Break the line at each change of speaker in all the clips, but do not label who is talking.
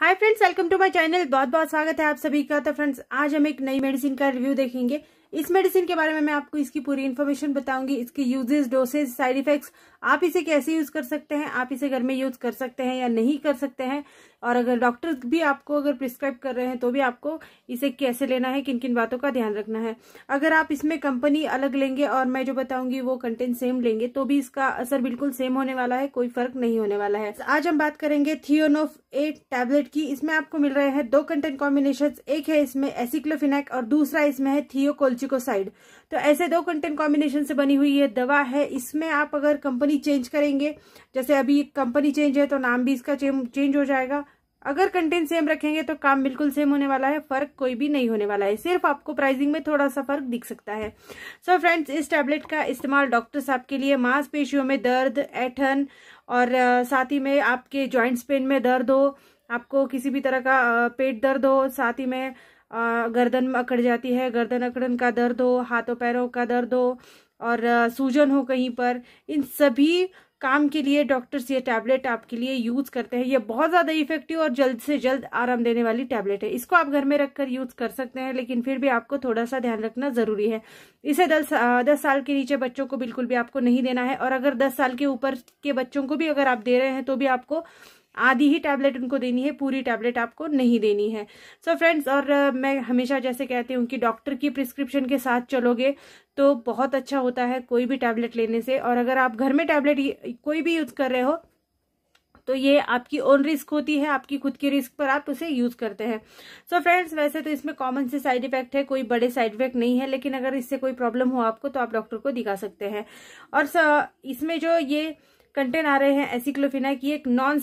hi friends welcome to my channel बहुत बहुत स्वागत है आप सभी का तो फ्रेंड्स आज हम एक नई मेडिसिन का रिव्यू देखेंगे इस मेडिसिन के बारे में मैं आपको इसकी पूरी इन्फॉर्मेशन बताऊंगी इसके यूजेस डोसेज साइड इफेक्ट्स आप इसे कैसे यूज कर सकते हैं आप इसे घर में यूज कर सकते हैं या नहीं कर सकते हैं और अगर डॉक्टर भी आपको अगर प्रिस्क्राइब कर रहे हैं तो भी आपको इसे कैसे लेना है किन किन बातों का ध्यान रखना है अगर आप इसमें कंपनी अलग लेंगे और मैं जो बताऊंगी वो कंटेंट सेम लेंगे तो भी इसका असर बिल्कुल सेम होने वाला है कोई फर्क नहीं होने वाला है आज हम बात करेंगे थियोनोफ ए टैबलेट की इसमें आपको मिल रहे हैं दो कंटेंट कॉम्बिनेशन एक है इसमें एसिक्लोफिनेक और दूसरा इसमें है थियोकोल्चिकोसाइड तो ऐसे दो कंटेंट कॉम्बिनेशन से बनी हुई है दवा है इसमें आप अगर कंपनी चेंज करेंगे जैसे अभी कंपनी चेंज है तो नाम भी इसका चेंज हो जाएगा अगर कंटेंट सेम रखेंगे तो काम बिल्कुल सेम होने वाला है फर्क कोई भी नहीं होने वाला है सिर्फ आपको प्राइसिंग में थोड़ा सा फर्क दिख सकता है सो so फ्रेंड्स इस टैबलेट का इस्तेमाल डॉक्टर साहब के लिए मांसपेशियों में दर्द ऐठन और साथ ही में आपके जॉइंट्स पेन में दर्द हो आपको किसी भी तरह का पेट दर्द हो साथ ही में गर्दन अकड़ जाती है गर्दन अकड़न का दर्द हो हाथों पैरों का दर्द हो और सूजन हो कहीं पर इन सभी काम के लिए डॉक्टर्स ये टैबलेट आपके लिए यूज़ करते हैं ये बहुत ज़्यादा इफेक्टिव और जल्द से जल्द आराम देने वाली टैबलेट है इसको आप घर में रखकर यूज़ कर सकते हैं लेकिन फिर भी आपको थोड़ा सा ध्यान रखना ज़रूरी है इसे दस दस साल के नीचे बच्चों को बिल्कुल भी आपको नहीं देना है और अगर दस साल के ऊपर के बच्चों को भी अगर आप दे रहे हैं तो भी आपको आधी ही टैबलेट उनको देनी है पूरी टैबलेट आपको नहीं देनी है सो so फ्रेंड्स और मैं हमेशा जैसे कहती हूँ कि डॉक्टर की प्रिस्क्रिप्शन के साथ चलोगे तो बहुत अच्छा होता है कोई भी टैबलेट लेने से और अगर आप घर में टैबलेट कोई भी यूज़ कर रहे हो तो ये आपकी ओन रिस्क होती है आपकी खुद की रिस्क पर आप उसे यूज़ करते हैं सो so फ्रेंड्स वैसे तो इसमें कॉमन से साइड इफेक्ट है कोई बड़े साइड इफेक्ट नहीं है लेकिन अगर इससे कोई प्रॉब्लम हो आपको तो आप डॉक्टर को दिखा सकते हैं और इसमें जो ये कंटेन आ रहे हैं एसिक्लोफिना की एक नॉन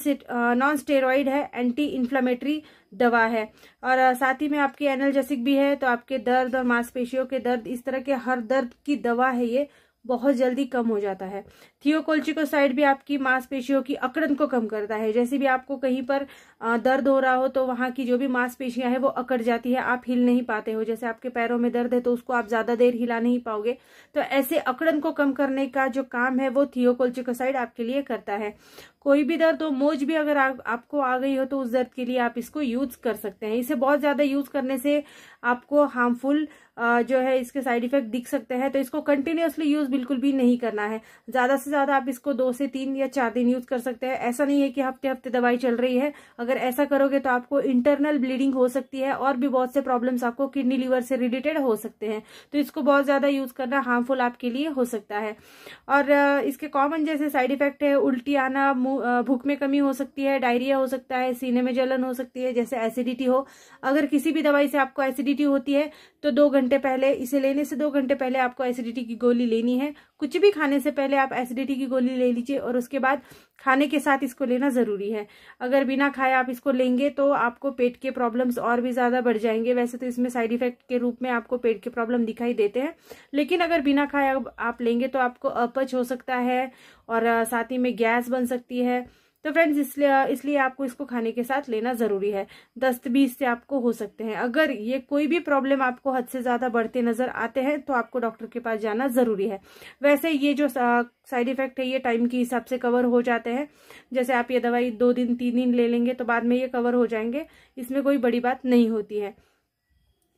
नॉन स्टेरॉइड है एंटी इन्फ्लामेटरी दवा है और साथ ही में आपके एनर्जेसिक भी है तो आपके दर्द और मांसपेशियों के दर्द इस तरह के हर दर्द की दवा है ये बहुत जल्दी कम हो जाता है थियोकोल्चिकोसाइड भी आपकी मांसपेशियों की अकड़न को कम करता है जैसे भी आपको कहीं पर दर्द हो रहा हो तो वहाँ की जो भी मांसपेशियां हैं वो अकड़ जाती है आप हिल नहीं पाते हो जैसे आपके पैरों में दर्द है तो उसको आप ज़्यादा देर हिला नहीं पाओगे तो ऐसे अकड़न को कम करने का जो काम है वो थियोकोलचिकोसाइड आपके लिए करता है कोई भी दर्द हो मोज भी अगर आ, आपको आ गई हो तो उस दर्द के लिए आप इसको यूज कर सकते हैं इसे बहुत ज़्यादा यूज करने से आपको हार्मफुल जो है इसके साइड इफेक्ट दिख सकते हैं तो इसको कंटिन्यूसली यूज बिल्कुल भी नहीं करना है ज्यादा से ज्यादा आप इसको दो से तीन या चार दिन यूज कर सकते हैं ऐसा नहीं है कि हफ्ते हफ्ते दवाई चल रही है अगर ऐसा करोगे तो आपको इंटरनल ब्लीडिंग हो सकती है और भी बहुत से प्रॉब्लम्स आपको किडनी लीवर से रिलेटेड हो सकते हैं तो इसको बहुत ज्यादा यूज करना हार्मफुल आपके लिए हो सकता है और इसके कॉमन जैसे साइड इफेक्ट है उल्टी आना भूख में कमी हो सकती है डायरिया हो सकता है सीने में जलन हो सकती है जैसे एसिडिटी हो अगर किसी भी दवाई से आपको एसिडिटी होती है तो दो घंटे घंटे पहले इसे लेने से दो घंटे पहले आपको एसिडिटी की गोली लेनी है कुछ भी खाने से पहले आप एसिडिटी की गोली ले लीजिए और उसके बाद खाने के साथ इसको लेना ज़रूरी है अगर बिना खाए आप इसको लेंगे तो आपको पेट के प्रॉब्लम्स और भी ज़्यादा बढ़ जाएंगे वैसे तो इसमें साइड इफेक्ट के रूप में आपको पेट के प्रॉब्लम दिखाई देते हैं लेकिन अगर बिना खाए आप लेंगे तो आपको अपच हो सकता है और साथ ही में गैस बन सकती है तो फ्रेंड्स इसलिए इसलिए आपको इसको खाने के साथ लेना ज़रूरी है दस्त भी इससे आपको हो सकते हैं अगर ये कोई भी प्रॉब्लम आपको हद से ज़्यादा बढ़ते नज़र आते हैं तो आपको डॉक्टर के पास जाना ज़रूरी है वैसे ये जो साइड इफेक्ट है ये टाइम के हिसाब से कवर हो जाते हैं जैसे आप ये दवाई दो दिन तीन दिन ले लेंगे तो बाद में ये कवर हो जाएंगे इसमें कोई बड़ी बात नहीं होती है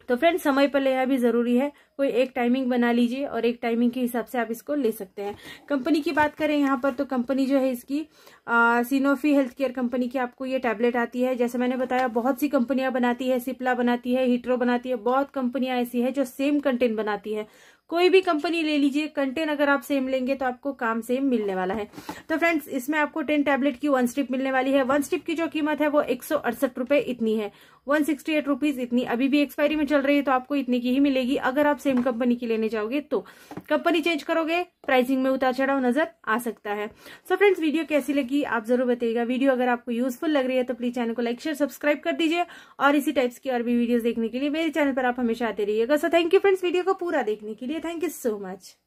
तो फ्रेंड समय पर लेना भी ज़रूरी है कोई एक टाइमिंग बना लीजिए और एक टाइमिंग के हिसाब से आप इसको ले सकते हैं कंपनी की बात करें यहाँ पर तो कंपनी जो है इसकी सिनोफी हेल्थ केयर कंपनी की आपको ये टैबलेट आती है जैसे मैंने बताया बहुत सी कंपनियां बनाती है सिप्ला बनाती है हीटरो बनाती है बहुत कंपनियां ऐसी है जो सेम कंटेंट बनाती है कोई भी कंपनी ले लीजिए कंटेंट अगर आप सेम लेंगे तो आपको काम सेम मिलने वाला है तो फ्रेंड्स इसमें आपको टेन टैबलेट की वन स्ट्रिप मिलने वाली है वन स्ट्रिप की जो कीमत है वो एक रुपए इतनी है वन सिक्सटी एट रुपीज इतनी अभी भी एक्सपायरी में चल रही है तो आपको इतनी की ही मिलेगी अगर आप सेम कंपनी की लेने जाओगे तो कंपनी चेंज करोगे प्राइसिंग में उतार चढ़ाव नजर आ सकता है सो so फ्रेंड्स वीडियो कैसी लगी आप जरूर बताइएगा वीडियो अगर आपको यूजफुल लग रही है तो प्लीज चैनल को लाइक शेयर सब्सक्राइब कर दीजिए और इसी टाइप्स की और भी वीडियो देखने के लिए मेरे चैनल पर आप हमेशा आते रहिएगा so thank you friends video को पूरा देखने के लिए thank you so much